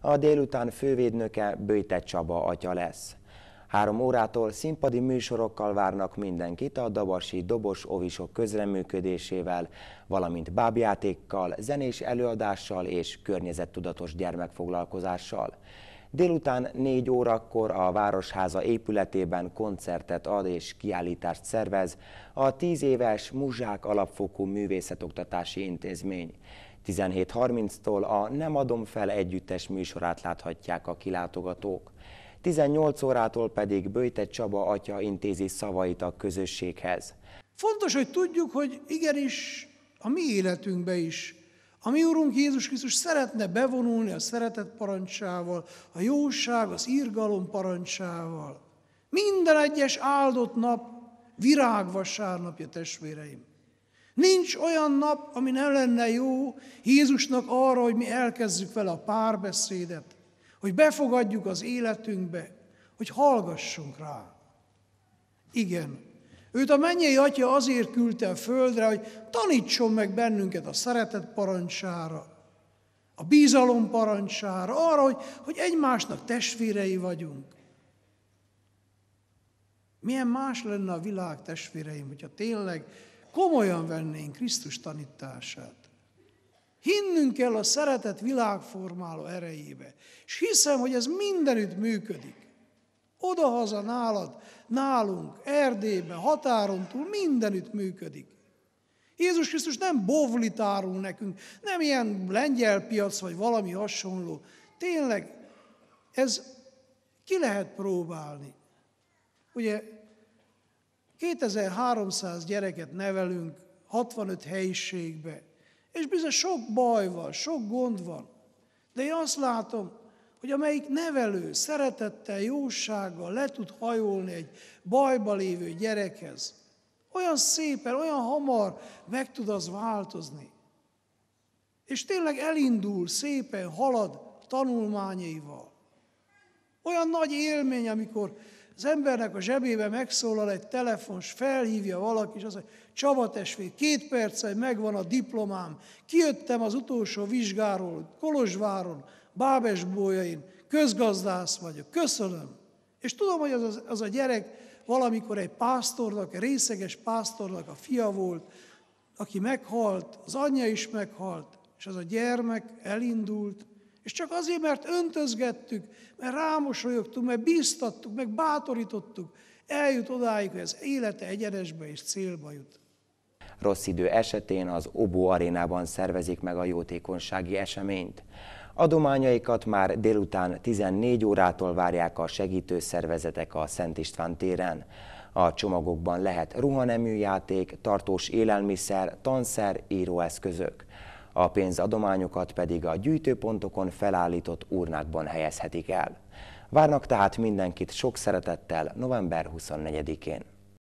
a délután fővédnöke Bőjte Csaba atya lesz. Három órától színpadi műsorokkal várnak mindenkit a dabasi dobos ovisok közreműködésével, valamint bábjátékkal, zenés előadással és környezettudatos gyermekfoglalkozással. Délután 4 órakor a Városháza épületében koncertet ad és kiállítást szervez a 10 éves Muzsák Alapfokú Művészetoktatási Intézmény. 17.30-tól a Nem adom fel együttes műsorát láthatják a kilátogatók. 18 órától pedig Böjte Csaba atya intézi szavait a közösséghez. Fontos, hogy tudjuk, hogy igenis a mi életünkbe is a mi Urunk Jézus Krisztus szeretne bevonulni a szeretet parancsával, a jóság, az írgalom parancsával. Minden egyes áldott nap virágvasárnapja, testvéreim. Nincs olyan nap, ami nem lenne jó Jézusnak arra, hogy mi elkezdjük vele a párbeszédet, hogy befogadjuk az életünkbe, hogy hallgassunk rá. Igen, Őt a mennyei atya azért küldte a földre, hogy tanítson meg bennünket a szeretet parancsára, a bízalom parancsára, arra, hogy, hogy egymásnak testvérei vagyunk. Milyen más lenne a világ testvéreim, hogyha tényleg komolyan vennénk Krisztus tanítását. Hinnünk kell a szeretet világformáló erejébe, és hiszem, hogy ez mindenütt működik. Odahaza nálad, nálunk, Erdélyben, határon túl, mindenütt működik. Jézus Krisztus nem bovlit árul nekünk, nem ilyen lengyel piac vagy valami hasonló. Tényleg, ez ki lehet próbálni. Ugye 2300 gyereket nevelünk 65 helyiségbe, és bizony sok baj van, sok gond van. De én azt látom, hogy amelyik nevelő szeretettel, jósággal le tud hajolni egy bajba lévő gyerekhez, olyan szépen, olyan hamar meg tud az változni. És tényleg elindul, szépen halad tanulmányaival. Olyan nagy élmény, amikor az embernek a zsebébe megszólal egy telefon, és felhívja valaki, és az, mondja, Csaba testvér, két perc, megvan a diplomám, kijöttem az utolsó vizsgáról, Kolozsváron, bábesbólyain, közgazdász vagyok, köszönöm. És tudom, hogy az, az a gyerek valamikor egy pásztornak, egy részeges pásztornak a fia volt, aki meghalt, az anyja is meghalt, és az a gyermek elindult, és csak azért, mert öntözgettük, mert rámosolyogtunk, mert bíztattuk, meg bátorítottuk, eljut odáig, hogy az élete egyenesbe és célba jut. Rossz idő esetén az Obó arénában szervezik meg a jótékonysági eseményt. Adományaikat már délután 14 órától várják a segítő szervezetek a Szent István téren. A csomagokban lehet ruhanemű játék, tartós élelmiszer, tanszer, íróeszközök. A pénzadományokat pedig a gyűjtőpontokon felállított urnákban helyezhetik el. Várnak tehát mindenkit sok szeretettel november 24-én.